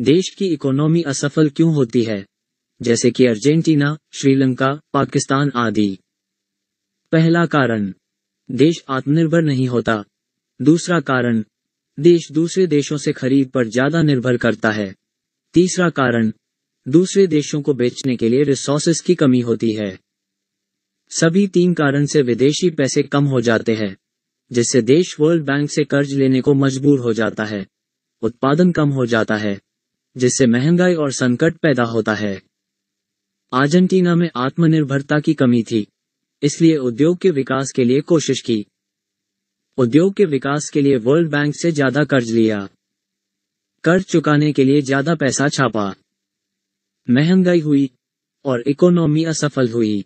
देश की इकोनॉमी असफल क्यों होती है जैसे कि अर्जेंटीना श्रीलंका पाकिस्तान आदि पहला कारण देश आत्मनिर्भर नहीं होता दूसरा कारण देश दूसरे देशों से खरीद पर ज्यादा निर्भर करता है तीसरा कारण दूसरे देशों को बेचने के लिए रिसोर्सेस की कमी होती है सभी तीन कारण से विदेशी पैसे कम हो जाते हैं जिससे देश वर्ल्ड बैंक से कर्ज लेने को मजबूर हो जाता है उत्पादन कम हो जाता है जिससे महंगाई और संकट पैदा होता है अर्जेंटीना में आत्मनिर्भरता की कमी थी इसलिए उद्योग के विकास के लिए कोशिश की उद्योग के विकास के लिए वर्ल्ड बैंक से ज्यादा कर्ज लिया कर्ज चुकाने के लिए ज्यादा पैसा छापा महंगाई हुई और इकोनॉमी असफल हुई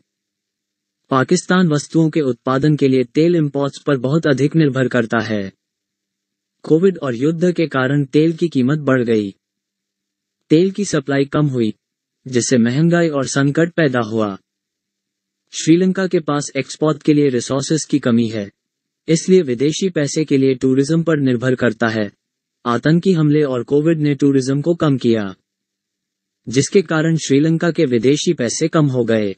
पाकिस्तान वस्तुओं के उत्पादन के लिए तेल इम्पोर्ट्स पर बहुत अधिक निर्भर करता है कोविड और युद्ध के कारण तेल की कीमत बढ़ गई तेल की सप्लाई कम हुई जिससे महंगाई और संकट पैदा हुआ श्रीलंका के पास एक्सपोर्ट के लिए रिसोर्सेस की कमी है इसलिए विदेशी पैसे के लिए टूरिज्म पर निर्भर करता है आतंकी हमले और कोविड ने टूरिज्म को कम किया जिसके कारण श्रीलंका के विदेशी पैसे कम हो गए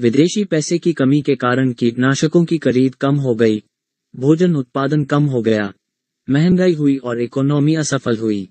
विदेशी पैसे की कमी के कारण कीटनाशकों की खरीद कम हो गई भोजन उत्पादन कम हो गया महंगाई हुई और इकोनॉमी असफल हुई